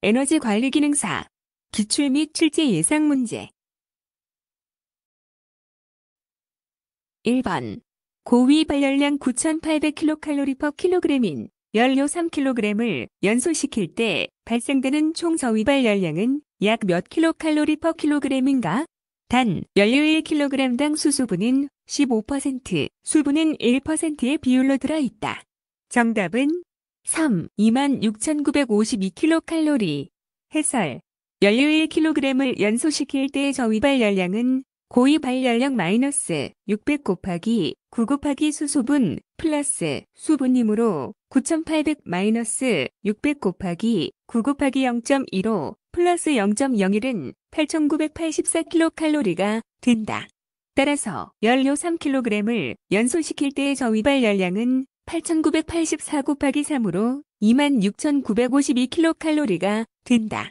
에너지 관리 기능사 기출 및 출제 예상 문제 1번 고위 발열량 9800kcal/kg인 연료 3kg을 연소시킬 때 발생되는 총 저위 발열량은 약 몇 kcal/kg인가? 단, 연료 1kg당 수소분은 15%, 수분은 1%의 비율로 들어있다. 정답은 3. 26,952kcal 해설 연료1 k g 을 연소시킬 때의 저위발 열량은 고위발 열량 마이너스 600 곱하기 9 곱하기 수소분 플러스 수분이므로 9800 마이너스 600 곱하기 9 곱하기 0.15 플러스 0.01은 8984kcal가 된다. 따라서 연료 3kg을 연소시킬 때의 저위발 열량은 8,984 곱하기 3으로 26,952kcal가 된다.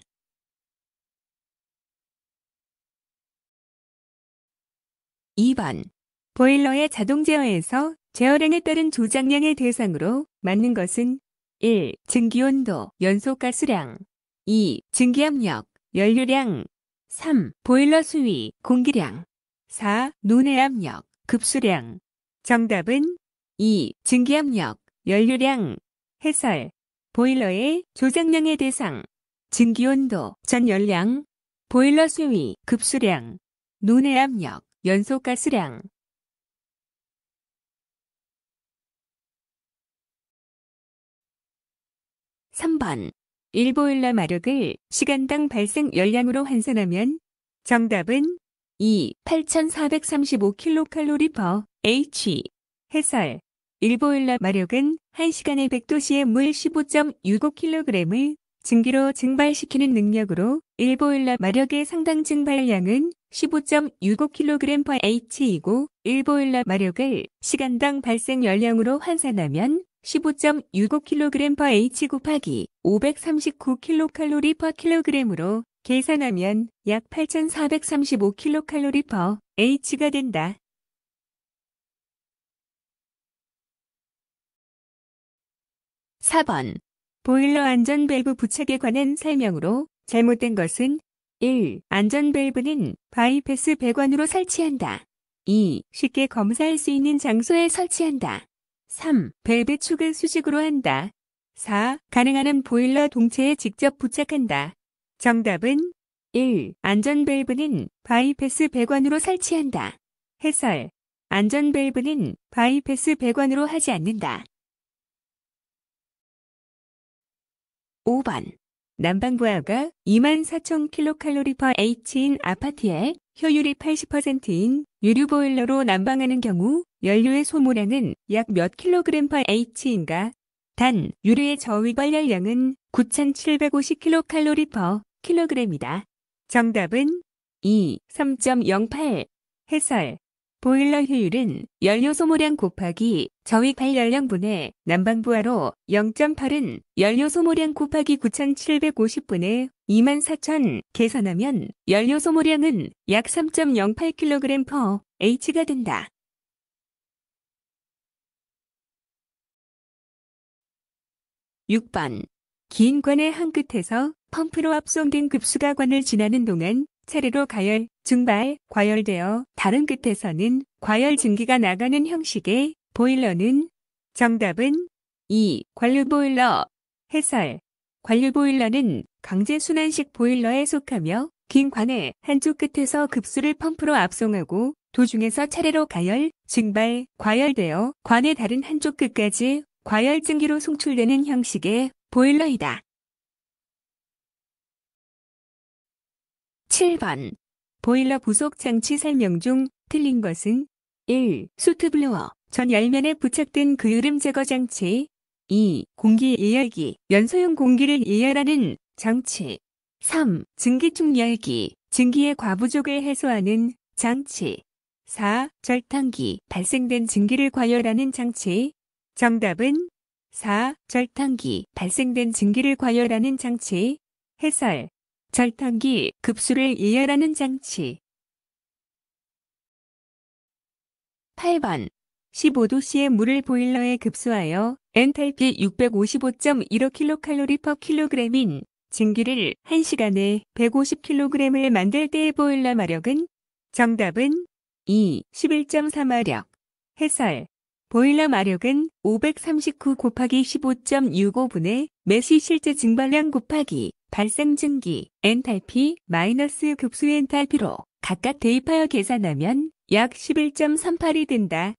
2번 보일러의 자동 제어에서 제어량에 따른 조작량의 대상으로 맞는 것은 1. 증기온도, 연소가스량 2. 증기압력, 연료량 3. 보일러 수위, 공기량 4. 눈의 압력, 급수량 정답은 2. 증기압력, 연료량, 해설, 보일러의 조작량의 대상, 증기온도, 전열량, 보일러 수위, 급수량, 눈의 압력, 연소가스량 3번일보일러 마력을 시간당 발생 열량으로 환산하면 정답은 2. 8435kcal h 해설 일보일러 마력은 1시간에 100도씨의 물 15.65kg을 증기로 증발시키는 능력으로 일보일러 마력의 상당 증발량은 15.65kg h이고 일보일러 마력을 시간당 발생 열량으로 환산하면 15.65kg h 곱하기 539kcal kg으로 계산하면 약 8,435kcal h가 된다. 4번 보일러 안전밸브 부착에 관한 설명으로 잘못된 것은 1. 안전밸브는 바이패스 배관으로 설치한다. 2. 쉽게 검사할 수 있는 장소에 설치한다. 3. 밸브 축을 수직으로 한다. 4. 가능한 한 보일러 동체에 직접 부착한다. 정답은 1. 안전밸브는 바이패스 배관으로 설치한다. 해설 안전밸브는 바이패스 배관으로 하지 않는다. 5번 난방구하가 24,000kcal/h인 아파트에 효율이 80%인 유류보일러로 난방하는 경우 연료의 소모량은 약 몇 kg/h인가? 단, 유류의 저위발 열량은 9,750kcal/kg이다. 정답은 2, 3.08 해설 보일러 효율은 연료 소모량 곱하기 저위발 연량분의 난방부하로 0.8은 연료 소모량 곱하기 9,750분의 24,000 계산하면 연료 소모량은 약 3.08kg per H가 된다. 6번긴 관의 한 끝에서 펌프로 압송된 급수가 관을 지나는 동안 차례로 가열, 증발, 과열되어 다른 끝에서는 과열 증기가 나가는 형식의 보일러는 정답은 2. 관류보일러 해설 관류보일러는 강제순환식 보일러에 속하며 긴 관의 한쪽 끝에서 급수를 펌프로 압송하고 도중에서 차례로 가열, 증발, 과열되어 관의 다른 한쪽 끝까지 과열 증기로 송출되는 형식의 보일러이다. 7번 보일러 부속 장치 설명 중 틀린 것은 1. 수트블로어 전 열면에 부착된 그으름 제거 장치 2. 공기 예열기 연소용 공기를 예열하는 장치 3. 증기충 열기 증기의 과부족을 해소하는 장치 4. 절탕기 발생된 증기를 과열하는 장치 정답은 4. 절탕기 발생된 증기를 과열하는 장치 해설 절탕기 급수를 예열하는 장치 8번 15도씨의 물을 보일러에 급수하여 엔탈피 655.15kcal/kg인 증기를 1시간에 150kg을 만들 때의 보일러 마력은 정답은 2. 11.3마력 해설 보일러 마력은 539 곱하기 15.65분의 매시 실제 증발량 곱하기 발생 증기, 엔탈피, 마이너스 급수 엔탈피로 각각 대입하여 계산하면 약 11.38이 된다.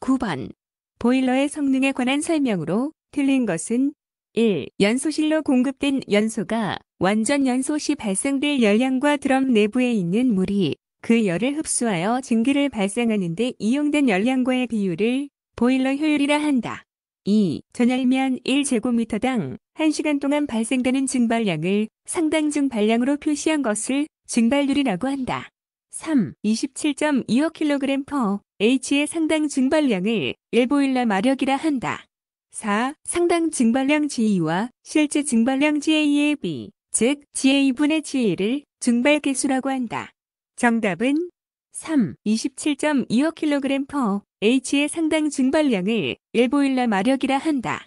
9번 보일러의 성능에 관한 설명으로 틀린 것은 1. 연소실로 공급된 연소가 완전 연소 시 발생될 열량과 드럼 내부에 있는 물이 그 열을 흡수하여 증기를 발생하는 데 이용된 열량과의 비율을 보일러 효율이라 한다. 2. 전열면 1제곱미터당 1시간 동안 발생되는 증발량을 상당증 발량으로 표시한 것을 증발률이라고 한다. 3. 27.25 kg h의 상당 증발량을 1보일러 마력이라 한다. 4. 상당 증발량 GE와 실제 증발량 GA의 비, 즉 GA분의 GE를 증발 개수라고 한다. 정답은 3. 27.25kg per h의 상당 증발량을 일보일라 마력이라 한다.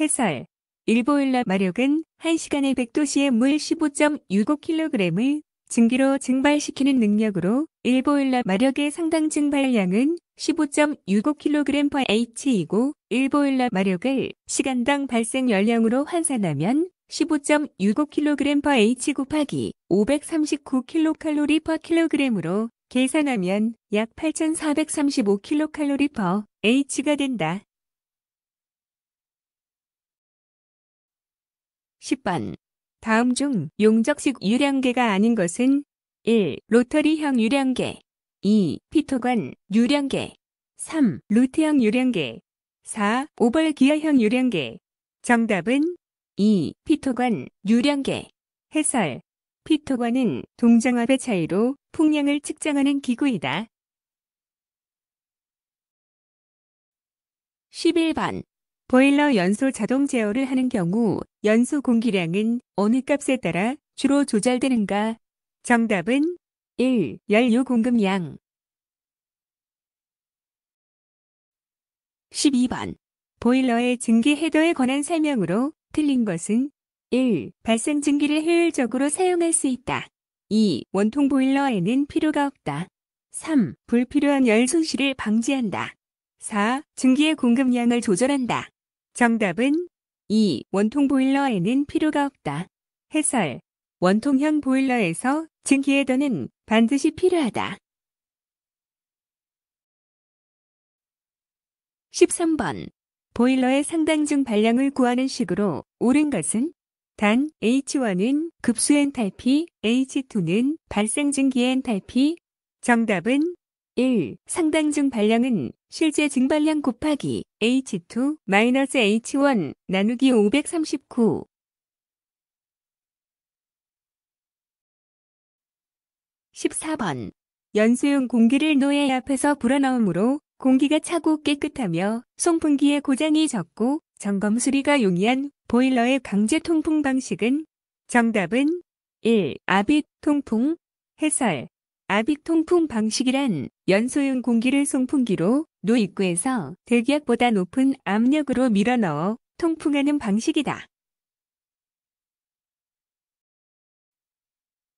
해설 일보일라 마력은 1시간에 100도씨의 물 15.65kg을 증기로 증발시키는 능력으로 일보일라 마력의 상당 증발량은 15.65kg per h이고 일보일라 마력을 시간당 발생 열량으로 환산하면 15.65kg/h 곱하기 539kcal/kg으로 계산하면 약 8,435kcal/h가 된다. 10번. 다음 중 용적식 유량계가 아닌 것은 1. 로터리형 유량계 2. 피토관 유량계 3. 루트형 유량계 4. 오벌 기하형 유량계 정답은 2. 피토관, 유량계 해설 피토관은 동정압의 차이로 풍량을 측정하는 기구이다. 11번 보일러 연소 자동 제어를 하는 경우 연소 공기량은 어느 값에 따라 주로 조절되는가? 정답은 1. 연료 공급량 12번 보일러의 증기 해도에 관한 설명으로 틀린 것은 1. 발생 증기를 효율적으로 사용할 수 있다. 2. 원통 보일러에는 필요가 없다. 3. 불필요한 열 손실을 방지한다. 4. 증기의 공급량을 조절한다. 정답은 2. 원통 보일러에는 필요가 없다. 해설 원통형 보일러에서 증기의 도는 반드시 필요하다. 13번 보일러의 상당 중 발량을 구하는 식으로 옳은 것은 단 H1은 급수 엔탈피, H2는 발생 중기의 엔탈피. 정답은 1. 상당 중 발량은 실제 증발량 곱하기 H2 H1 나누기 539. (14번) 연수용 공기를 노예 앞에서 불어넣음으로 공기가 차고 깨끗하며 송풍기의 고장이 적고 점검 수리가 용이한 보일러의 강제 통풍 방식은 정답은 1. 아빗 통풍 해설 아빗 통풍 방식이란 연소형 공기를 송풍기로 노 입구에서 대기압보다 높은 압력으로 밀어넣어 통풍하는 방식이다.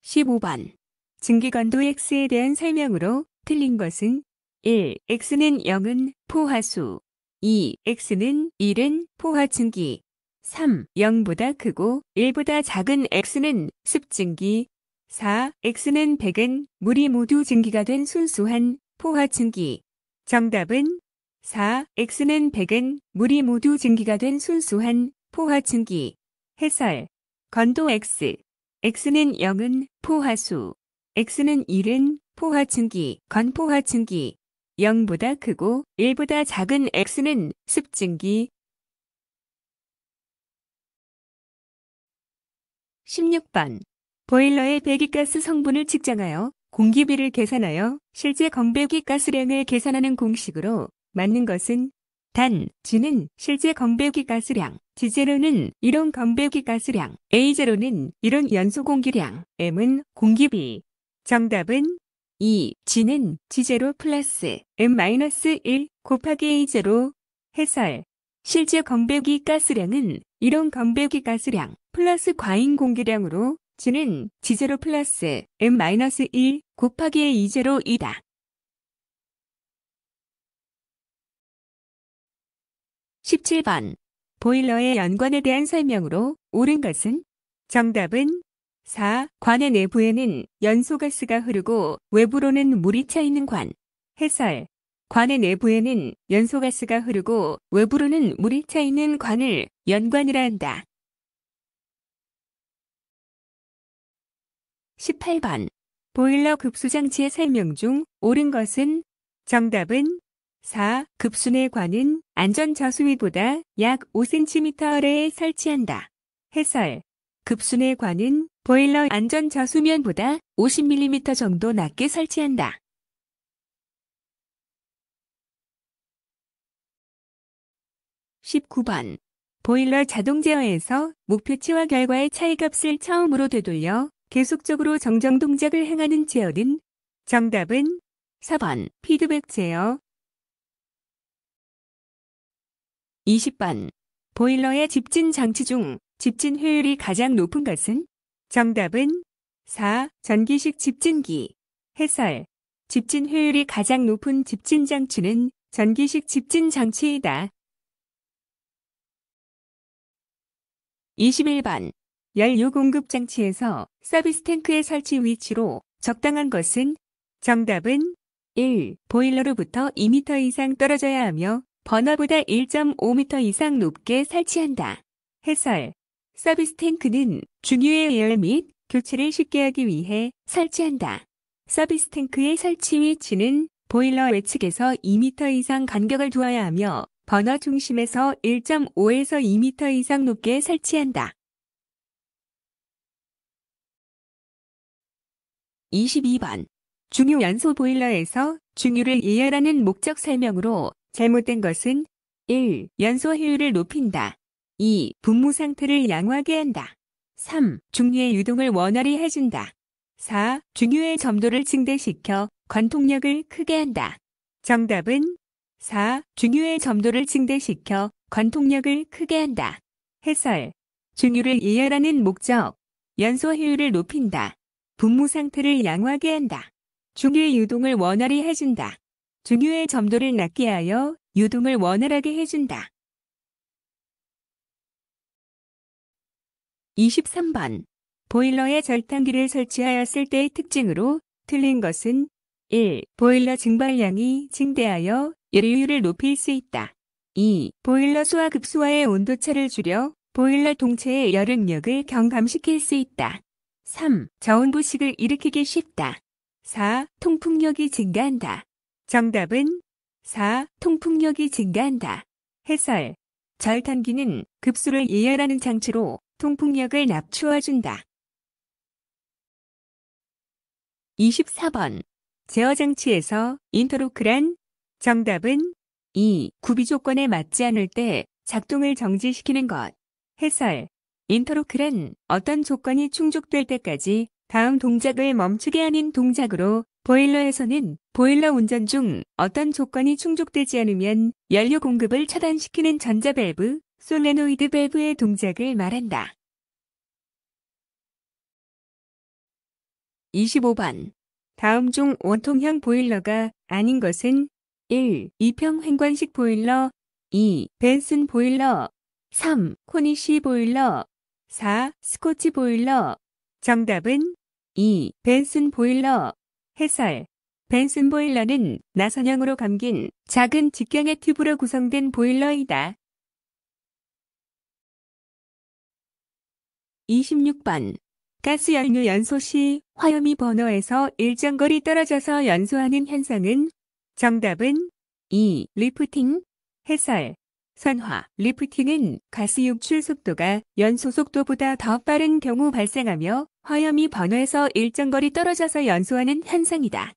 15번 증기건도 X에 대한 설명으로 틀린 것은 1. x는 0은 포화수 2. x는 1은 포화증기 3. 0보다 크고 1보다 작은 x는 습증기 4. x는 100은 물이 모두 증기가 된 순수한 포화증기 정답은 4. x는 100은 물이 모두 증기가 된 순수한 포화증기 해설 건도 x x는 0은 포화수 x는 1은 포화증기 건포화증기 0보다 크고 1보다 작은 x는 습증기 16번 보일러의 배기가스 성분을 측정하여 공기비를 계산하여 실제 건배기 가스량을 계산하는 공식으로 맞는 것은 단, G는 실제 건배기 가스량, G0는 이론 건배기 가스량, A0는 이론 연소 공기량, M은 공기비. 정답은 2. 지는 지제로 플러스 m-1 곱하기 a 로 해설 실제 건배기 가스량은 이런 건배기 가스량 플러스 과잉 공기량으로 지는 지제로 플러스 m-1 곱하기 a 로이다1 7번 보일러의 연관에 대한 설명으로 옳은 것은 정답은 4. 관의 내부에는 연소가스가 흐르고 외부로는 물이 차 있는 관. 해설. 관의 내부에는 연소가스가 흐르고 외부로는 물이 차 있는 관을 연관이라 한다. 18번. 보일러 급수 장치의 설명 중 옳은 것은 정답은 4. 급수내 관은 안전 저수위보다 약 5cm 아래에 설치한다. 해설. 급순의 관은 보일러 안전 저수면보다 50mm 정도 낮게 설치한다. 1 9번 보일러 자동 제어에서 목표치와 결과의 차이값을 처음으로 되돌려 계속적으로 정정 동작을 행하는 제어는 정답은 4번 피드백 제어 20번 보일러의 집진 장치 중 집진 효율이 가장 높은 것은? 정답은 4. 전기식 집진기. 해설. 집진 효율이 가장 높은 집진 장치는 전기식 집진 장치이다. 21번. 연료 공급 장치에서 서비스 탱크의 설치 위치로 적당한 것은? 정답은 1. 보일러로부터 2m 이상 떨어져야 하며 버너보다 1.5m 이상 높게 설치한다. 해설. 서비스 탱크는 중유의 에열및 교체를 쉽게 하기 위해 설치한다. 서비스 탱크의 설치 위치는 보일러 외측에서 2m 이상 간격을 두어야 하며 버너 중심에서 1.5에서 2m 이상 높게 설치한다. 22번 중유 연소 보일러에서 중유를 예열하는 목적 설명으로 잘못된 것은 1. 연소 효율을 높인다. 2. 분무 상태를 양호하게 한다. 3. 중류의 유동을 원활히 해준다. 4. 중류의 점도를 증대시켜 관통력을 크게 한다. 정답은 4. 중유의 점도를 증대시켜 관통력을 크게 한다. 해설. 중유를 예열하는 목적. 연소 효율을 높인다. 분무 상태를 양호하게 한다. 중유의 유동을 원활히 해준다. 중유의 점도를 낮게 하여 유동을 원활하게 해준다. 23번. 보일러에 절탄기를 설치하였을 때의 특징으로 틀린 것은 1. 보일러 증발량이 증대하여 열효율을 높일 수 있다. 2. 보일러 수화급수화의 온도차를 줄여 보일러 동체의 열음력을 경감시킬 수 있다. 3. 저온부식을 일으키기 쉽다. 4. 통풍력이 증가한다. 정답은 4. 통풍력이 증가한다. 해설. 절탄기는 급수를 예열하는 장치로 통풍력을 낮추어준다. 24번 제어장치에서 인터로크란 정답은 2. 구비 조건에 맞지 않을 때 작동을 정지시키는 것. 해설 인터로크란 어떤 조건이 충족될 때까지 다음 동작을 멈추게 하는 동작으로 보일러에서는 보일러 운전 중 어떤 조건이 충족되지 않으면 연료 공급을 차단시키는 전자밸브, 솔레노이드 밸브의 동작을 말한다. 25번. 다음 중 원통형 보일러가 아닌 것은 1. 이평 횡관식 보일러 2. 벤슨 보일러 3. 코니시 보일러 4. 스코치 보일러 정답은 2. 벤슨 보일러 해설 벤슨 보일러는 나선형으로 감긴 작은 직경의 튜브로 구성된 보일러이다. 26번 가스 연료 연소 시 화염이 번호에서 일정 거리 떨어져서 연소하는 현상은 정답은 2. 리프팅 해설 선화 리프팅은 가스 유출 속도가 연소 속도보다 더 빠른 경우 발생하며 화염이 번호에서 일정 거리 떨어져서 연소하는 현상이다.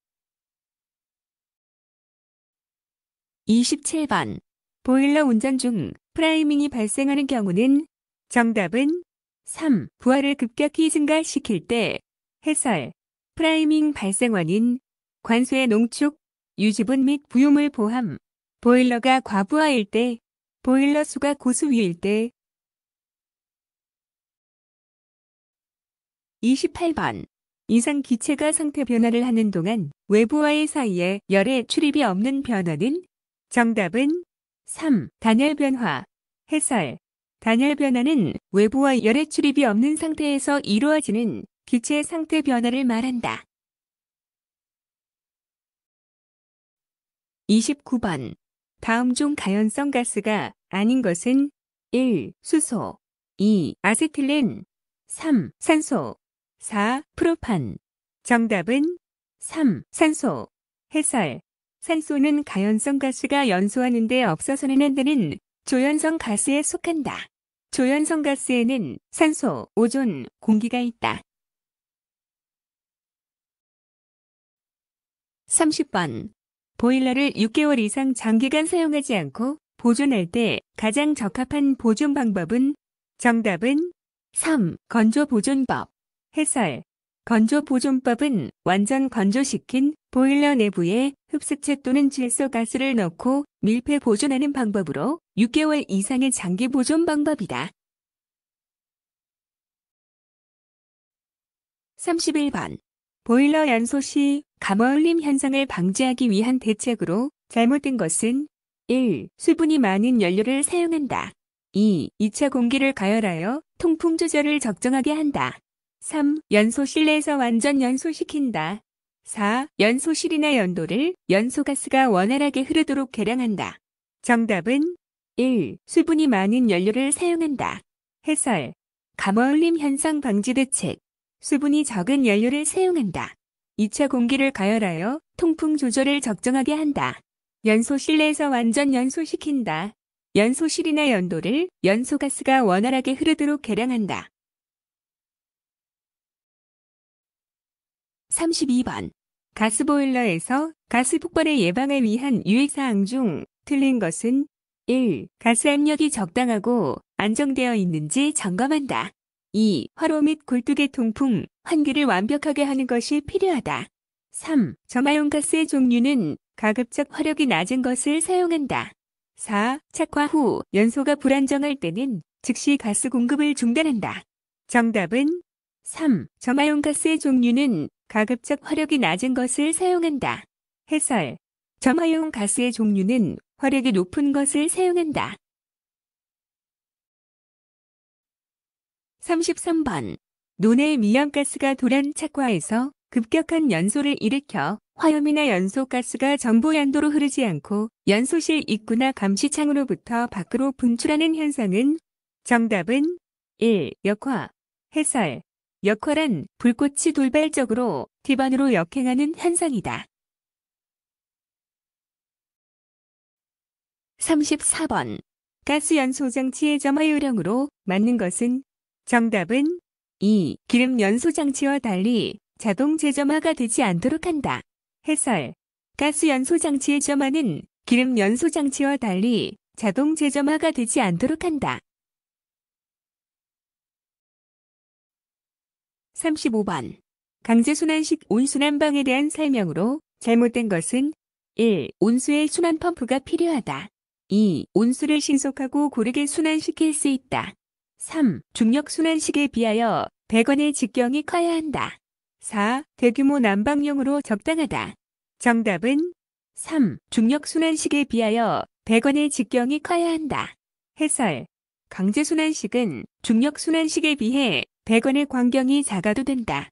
27번 보일러 운전 중 프라이밍이 발생하는 경우는 정답은 3. 부하를 급격히 증가시킬 때 해설, 프라이밍 발생 원인, 관수의 농축, 유지분 및 부유물 보함, 보일러가 과부하일 때, 보일러 수가 고수위일 때 28번 이상 기체가 상태 변화를 하는 동안 외부와의 사이에 열의 출입이 없는 변화는 정답은 3. 단열 변화 해설 단열 변화는 외부와 열의 출입이 없는 상태에서 이루어지는 기체 상태 변화를 말한다. 29번. 다음 중 가연성 가스가 아닌 것은 1. 수소 2. 아세틸렌 3. 산소 4. 프로판 정답은 3. 산소 해설 산소는 가연성 가스가 연소하는 데 없어서는 안 되는 조연성 가스에 속한다. 조연성 가스에는 산소, 오존, 공기가 있다. 30번. 보일러를 6개월 이상 장기간 사용하지 않고 보존할 때 가장 적합한 보존 방법은? 정답은 3. 건조 보존법. 해설. 건조 보존법은 완전 건조시킨 보일러 내부에 흡습체 또는 질소가스를 넣고 밀폐 보존하는 방법으로 6개월 이상의 장기 보존 방법이다. 31번 보일러 연소 시 감어울림 현상을 방지하기 위한 대책으로 잘못된 것은 1. 수분이 많은 연료를 사용한다. 2. 2차 공기를 가열하여 통풍 조절을 적정하게 한다. 3. 연소실내에서 완전 연소시킨다. 4. 연소실이나 연도를 연소가스가 원활하게 흐르도록 개량한다. 정답은 1. 수분이 많은 연료를 사용한다. 해설. 감화울림 현상 방지 대책. 수분이 적은 연료를 사용한다. 2차 공기를 가열하여 통풍 조절을 적정하게 한다. 연소실내에서 완전 연소시킨다. 연소실이나 연도를 연소가스가 원활하게 흐르도록 개량한다. 32번. 가스보일러에서 가스 폭발의 예방을 위한 유익사항 중 틀린 것은 1. 가스 압력이 적당하고 안정되어 있는지 점검한다. 2. 화로 및 골뚝의 통풍, 환기를 완벽하게 하는 것이 필요하다. 3. 점화용 가스의 종류는 가급적 화력이 낮은 것을 사용한다. 4. 착화 후 연소가 불안정할 때는 즉시 가스 공급을 중단한다. 정답은 3. 점화용 가스의 종류는 가급적 화력이 낮은 것을 사용한다. 해설. 점화용 가스의 종류는 화력이 높은 것을 사용한다. 33번. 논의 미연가스가 도란 착화에서 급격한 연소를 일으켜 화염이나 연소가스가 전보 연도로 흐르지 않고 연소실 입구나 감시창으로부터 밖으로 분출하는 현상은 정답은 1. 역화. 해설. 역할은 불꽃이 돌발적으로 뒤반으로 역행하는 현상이다. 34번 가스 연소장치의 점화요령으로 맞는 것은 정답은 2. 기름 연소장치와 달리 자동 재점화가 되지 않도록 한다. 해설 가스 연소장치의 점화는 기름 연소장치와 달리 자동 재점화가 되지 않도록 한다. 35번 강제순환식 온순환방에 대한 설명으로 잘못된 것은 1. 온수의 순환 펌프가 필요하다. 2. 온수를 신속하고 고르게 순환시킬 수 있다. 3. 중력 순환식에 비하여 100원의 직경이 커야 한다. 4. 대규모 난방용으로 적당하다. 정답은 3. 중력 순환식에 비하여 100원의 직경이 커야 한다. 해설 강제순환식은 중력순환식에 비해 100원의 광경이 작아도 된다.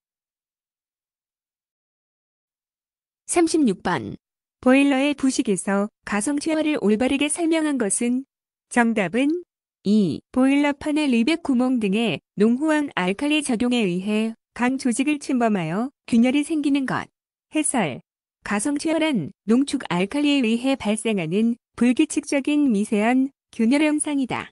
36번. 보일러의 부식에서 가성 최화를 올바르게 설명한 것은 정답은 2. 보일러판의 리백 구멍 등의 농후한 알칼리 작용에 의해 강 조직을 침범하여 균열이 생기는 것. 해설. 가성 최열은 농축 알칼리에 의해 발생하는 불규칙적인 미세한 균열 현상이다.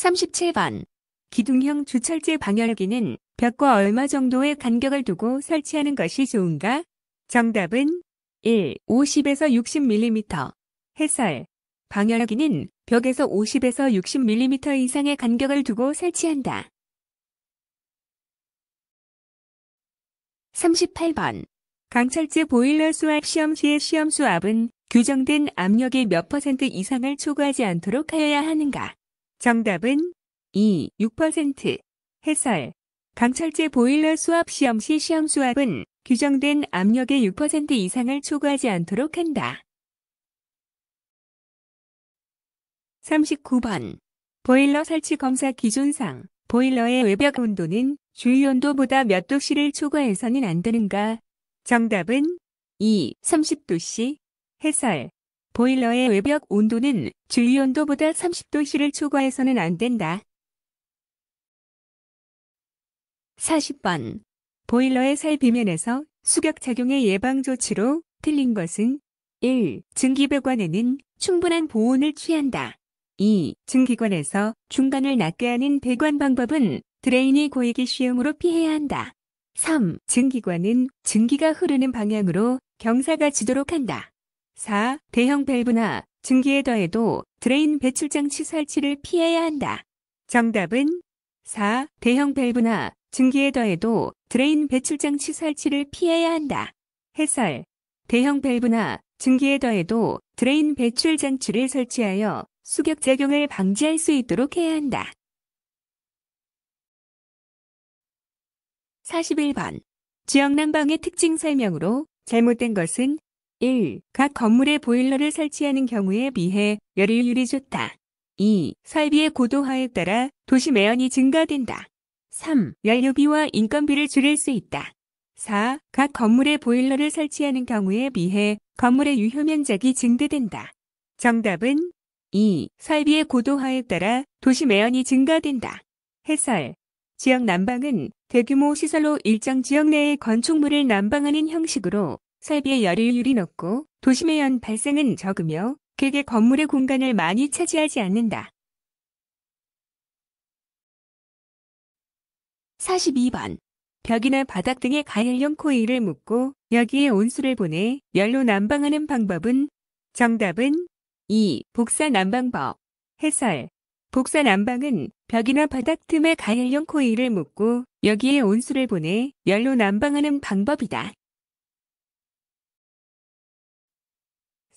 37번 기둥형 주철제 방열기는 벽과 얼마 정도의 간격을 두고 설치하는 것이 좋은가? 정답은 1. 50에서 60mm 해설 방열기는 벽에서 50에서 60mm 이상의 간격을 두고 설치한다. 38번 강철제 보일러 수압 시험 시의 시험 수압은 규정된 압력의 몇 퍼센트 이상을 초과하지 않도록 하여야 하는가? 정답은 2. 6% 해설 강철제 보일러 수압 시험 시 시험 수압은 규정된 압력의 6% 이상을 초과하지 않도록 한다. 39번 보일러 설치 검사 기준상 보일러의 외벽 온도는 주위 온도보다 몇 도씨를 초과해서는 안 되는가? 정답은 2. 30도씨 해설 보일러의 외벽 온도는 주위 온도보다 30도씨를 초과해서는 안 된다. 40번. 보일러의 살 비면에서 수격작용의 예방조치로 틀린 것은 1. 증기배관에는 충분한 보온을 취한다. 2. 증기관에서 중간을 낮게 하는 배관 방법은 드레인이 고이기 쉬움으로 피해야 한다. 3. 증기관은 증기가 흐르는 방향으로 경사가 지도록 한다. 4. 대형 밸브나 증기에 더해도 드레인 배출 장치 설치를 피해야 한다. 정답은 4. 대형 밸브나 증기에 더해도 드레인 배출 장치 설치를 피해야 한다. 해설. 대형 밸브나 증기에 더해도 드레인 배출 장치를 설치하여 수격 작용을 방지할 수 있도록 해야 한다. 41번. 지역 난방의 특징 설명으로 잘못된 것은 1. 각 건물에 보일러를 설치하는 경우에 비해 열효율이 좋다. 2. 설비의 고도화에 따라 도시 매연이 증가된다. 3. 연료비와 인건비를 줄일 수 있다. 4. 각 건물에 보일러를 설치하는 경우에 비해 건물의 유효 면적이 증대된다. 정답은 2. 설비의 고도화에 따라 도시 매연이 증가된다. 해설. 지역 난방은 대규모 시설로 일정 지역 내의 건축물을 난방하는 형식으로 설비의 열효율이 높고 도심의 연 발생은 적으며 그게 건물의 공간을 많이 차지하지 않는다. 42번 벽이나 바닥 등에 가열형 코일을 묶고 여기에 온수를 보내 열로 난방하는 방법은 정답은 2. 복사 난방법 해설 복사 난방은 벽이나 바닥 틈에 가열형 코일을 묶고 여기에 온수를 보내 열로 난방하는 방법이다.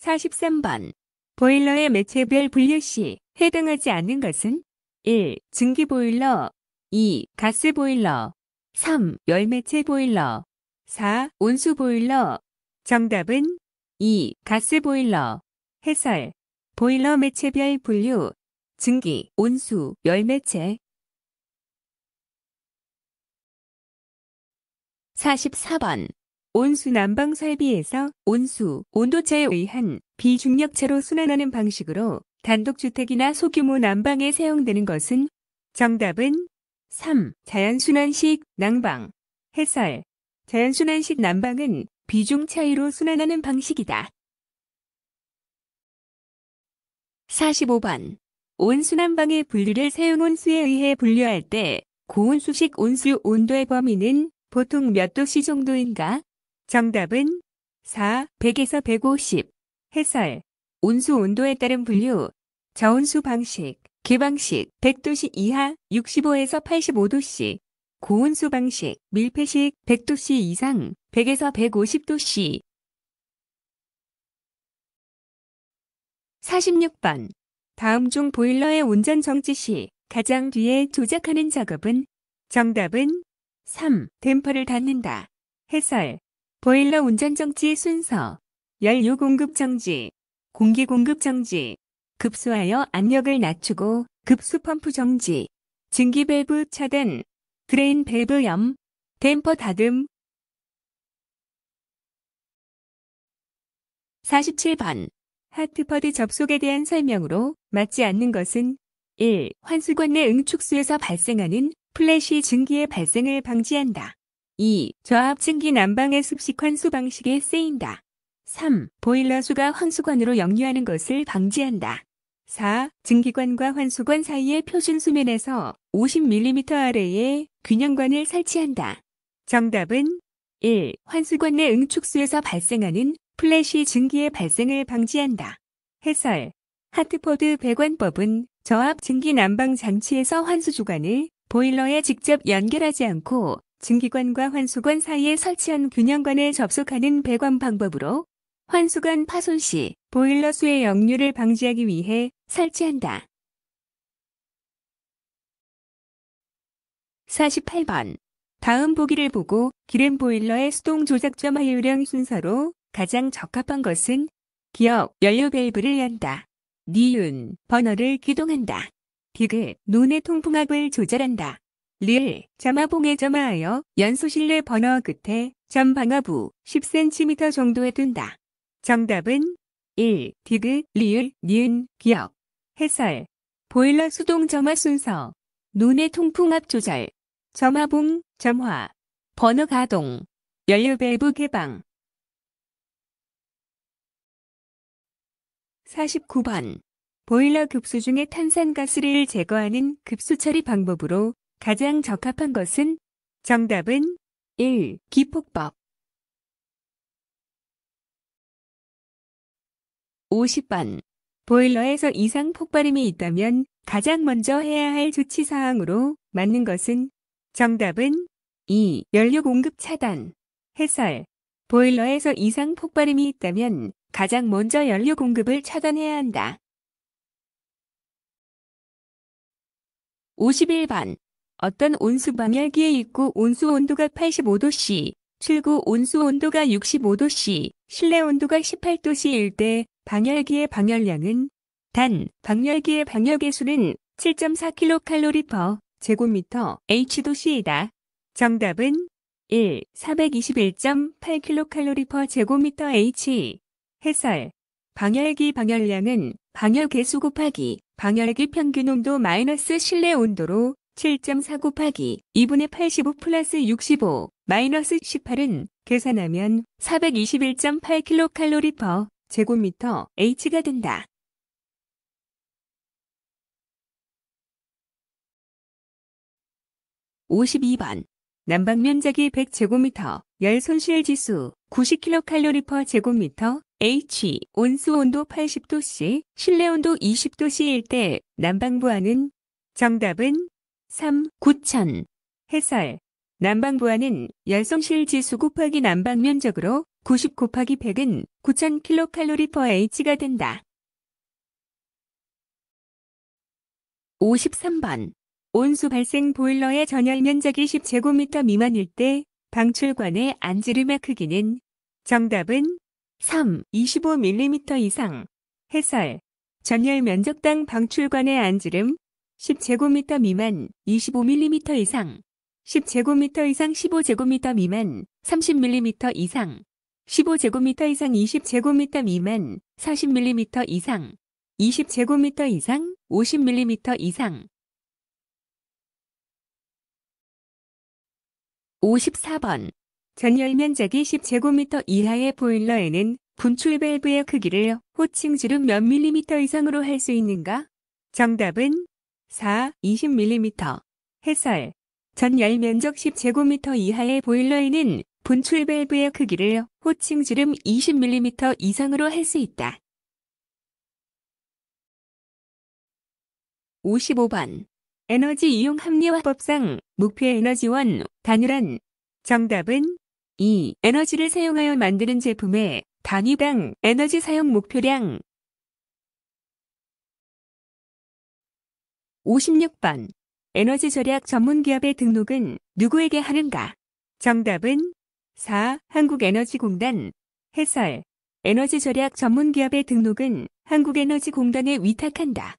43번. 보일러의 매체별 분류 시 해당하지 않는 것은 1. 증기 보일러 2. 가스 보일러 3. 열매체 보일러 4. 온수 보일러 정답은 2. 가스 보일러 해설 보일러 매체별 분류 증기, 온수, 열매체 44번 온수 난방설비에서 온수, 온도차에 의한 비중력체로 순환하는 방식으로 단독주택이나 소규모 난방에 사용되는 것은 정답은 3. 자연순환식 난방 해설 자연순환식 난방은 비중 차이로 순환하는 방식이다. 45번 온수난방의 분류를 사용온수에 의해 분류할 때 고온수식 온수 온도의 범위는 보통 몇 도씨 정도인가? 정답은 4. 100에서 150. 해설. 온수 온도에 따른 분류. 저온수 방식. 기방식 그 100도씨 이하 65에서 85도씨. 고온수 방식 밀폐식 100도씨 이상 100에서 150도씨. 46번. 다음 중 보일러의 운전 정지 시 가장 뒤에 조작하는 작업은? 정답은 3. 댐퍼를 닫는다. 해설. 보일러 운전 정지 순서 연료 공급 정지, 공기 공급 정지, 급수하여 압력을 낮추고 급수 펌프 정지, 증기 밸브 차단, 드레인 밸브 염, 댐퍼 닫음. 47번 하트퍼드 접속에 대한 설명으로 맞지 않는 것은 1. 환수관 내 응축수에서 발생하는 플래시 증기의 발생을 방지한다. 2. 저압증기 난방의 습식 환수 방식에 쓰인다. 3. 보일러 수가 환수관으로 역류하는 것을 방지한다. 4. 증기관과 환수관 사이의 표준 수면에서 50mm 아래의 균형관을 설치한다. 정답은 1. 환수관 내 응축수에서 발생하는 플래시 증기의 발생을 방지한다. 해설 하트포드 배관법은 저압 증기 난방 장치에서 환수 주관을 보일러에 직접 연결하지 않고 증기관과 환수관 사이에 설치한 균형관에 접속하는 배관 방법으로 환수관 파손 시 보일러 수의 역류를 방지하기 위해 설치한다. 48번. 다음 보기를 보고 기름 보일러의 수동 조작점 하용량 순서로 가장 적합한 것은 기억, 연료 밸브를 연다. 니은, 버너를 기동한다. 디귿, 눈의 통풍압을 조절한다. 리을 자마봉에 점화하여 연소실내 버너 끝에 점방화부 10cm 정도에 둔다. 정답은 1. 디귿, 리을, 니은, 기억. 해설. 보일러 수동 점화 순서. 눈의 통풍압 조절. 점화봉, 점화. 버너 가동. 연료 밸브 개방. 49번. 보일러 급수 중에 탄산가스를 제거하는 급수 처리 방법으로 가장 적합한 것은 정답은 1. 기폭법 50번 보일러에서 이상 폭발음이 있다면 가장 먼저 해야 할 조치 사항으로 맞는 것은 정답은 2. 연료 공급 차단 해설 보일러에서 이상 폭발음이 있다면 가장 먼저 연료 공급을 차단해야 한다. 51번 어떤 온수 방열기에 입구 온수 온도가 85도씨, 출구 온수 온도가 65도씨, 실내 온도가 18도씨일 때 방열기의 방열량은 단 방열기의 방열계수는 7.4kcal p 제곱미터 H도씨이다. 정답은 1. 421.8kcal 제곱미터 H 해설 방열기 방열량은 방열계수 곱하기 방열기 평균 온도 마이너스 실내 온도로 7.4 곱하기 2분의 85 플러스 65 마이너스 18은 계산하면 421.8kcal p e 제곱미터 H가 된다. 5 2번 난방 면적이 1 0 0제곱미터열 손실 지수 9 0 킬로칼로리퍼 제곱미터, H, 온수 온도 8 0 도씨 실내 온도 2 0 도씨일때 난방 부하는 정답은 3. 구천 해설 난방부하는 열성실 지수 곱하기 난방 면적으로 90 곱하기 100은 9000kcal/h가 된다. 53번 온수 발생 보일러의 전열 면적이 10제곱미터 미만일 때 방출관의 안지름의 크기는 정답은 3. 25mm 이상 해설 전열 면적당 방출관의 안지름 10제곱미터 미만 25mm 이상 10제곱미터 이상 15제곱미터 미만 30mm 이상 15제곱미터 이상 20제곱미터 미만 40mm 이상 20제곱미터 이상 50mm 이상 54번 전열 면적이 10제곱미터 이하의 보일러에는 분출 밸브의 크기를 호칭 지름 몇 밀리미터 이상으로 할 수 있는가? 정답은 4. 20mm 해설 전 열 면적 10제곱미터 이하의 보일러에는 분출 밸브의 크기를 호칭 지름 20mm 이상으로 할 수 있다. 55번 에너지 이용 합리화법상 목표 에너지원 단위란 정답은 2. 에너지를 사용하여 만드는 제품의 단위당 에너지 사용 목표량 56번. 에너지 절약 전문 기업의 등록은 누구에게 하는가? 정답은 4. 한국에너지공단. 해설. 에너지 절약 전문 기업의 등록은 한국에너지공단에 위탁한다.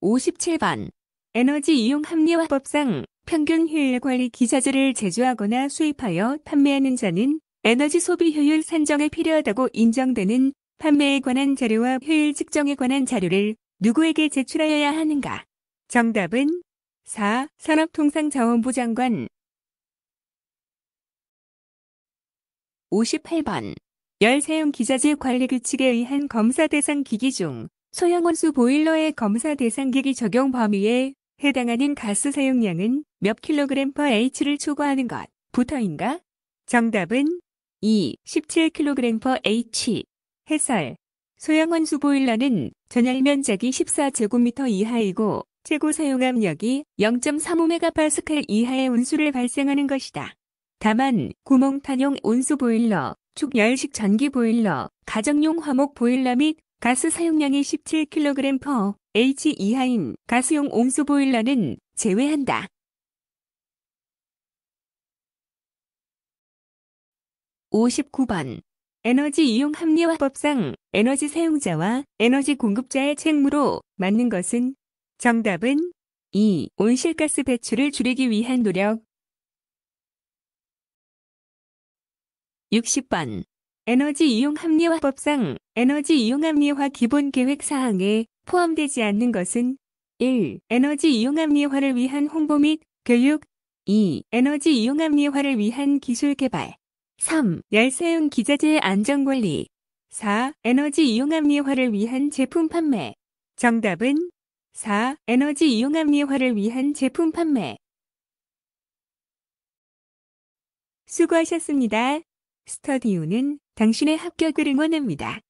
57번. 에너지 이용 합리화법상 평균 효율 관리 기자재를 제조하거나 수입하여 판매하는 자는 에너지 소비 효율 산정에 필요하다고 인정되는 판매에 관한 자료와 효율 측정에 관한 자료를 누구에게 제출하여야 하는가? 정답은 4. 산업통상자원부 장관 58번 열사용 기자재 관리 규칙에 의한 검사 대상 기기 중 소형 원수 보일러의 검사 대상 기기 적용 범위에 해당하는 가스 사용량은 몇 킬로그램 퍼 H를 초과하는 것 부터인가? 정답은 2. 17 킬로그램 퍼 H 해설. 소양원 수보일러는 전열 면적이 14제곱미터 이하이고 최고 사용 압력이 0 3 5메가파스칼 이하의 온수를 발생하는 것이다. 다만 구멍탄용 온수 보일러, 축열식 전기 보일러, 가정용 화목 보일러 및 가스 사용량이 17kg h 이하인 가스용 온수 보일러는 제외한다. 오십번 에너지 이용 합리화법상 에너지 사용자와 에너지 공급자의 책무로 맞는 것은 정답은 2. 온실가스 배출을 줄이기 위한 노력 60번 에너지 이용 합리화법상 에너지 이용 합리화 기본 계획 사항에 포함되지 않는 것은 1. 에너지 이용 합리화를 위한 홍보 및 교육 2. 에너지 이용 합리화를 위한 기술 개발 3. 열세운 기자재 안전관리 4. 에너지 이용합리화를 위한 제품 판매 정답은 4. 에너지 이용합리화를 위한 제품 판매 수고하셨습니다. 스터디오는 당신의 합격을 응원합니다.